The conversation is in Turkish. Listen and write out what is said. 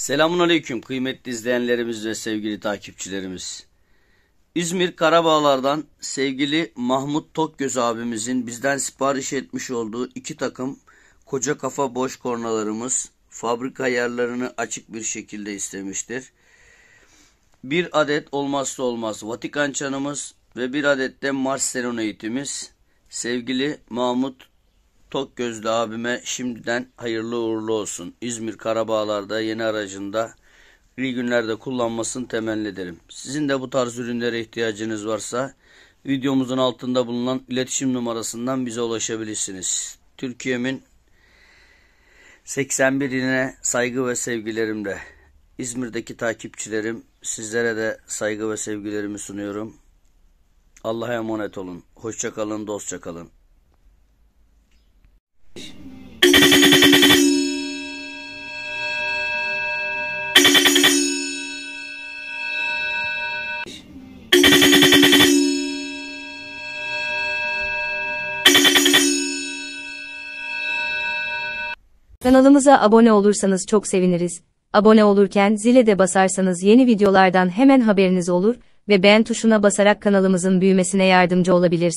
Selamun Aleyküm kıymetli izleyenlerimiz ve sevgili takipçilerimiz. İzmir Karabağlar'dan sevgili Mahmut Tokgöz abimizin bizden sipariş etmiş olduğu iki takım koca kafa boş kornalarımız fabrika ayarlarını açık bir şekilde istemiştir. Bir adet olmazsa olmaz Vatikan çanımız ve bir adet de Marcelon eğitimiz sevgili Mahmut Tok gözlü abime şimdiden hayırlı uğurlu olsun. İzmir Karabağlar'da yeni aracında iyi günlerde kullanmasını temenni ederim. Sizin de bu tarz ürünlere ihtiyacınız varsa videomuzun altında bulunan iletişim numarasından bize ulaşabilirsiniz. Türkiye'min 81'ine saygı ve sevgilerimle İzmir'deki takipçilerim sizlere de saygı ve sevgilerimi sunuyorum. Allah'a emanet olun. Hoşçakalın, dostçakalın. Kanalımıza abone olursanız çok seviniriz. Abone olurken zile de basarsanız yeni videolardan hemen haberiniz olur ve beğen tuşuna basarak kanalımızın büyümesine yardımcı olabilirsiniz.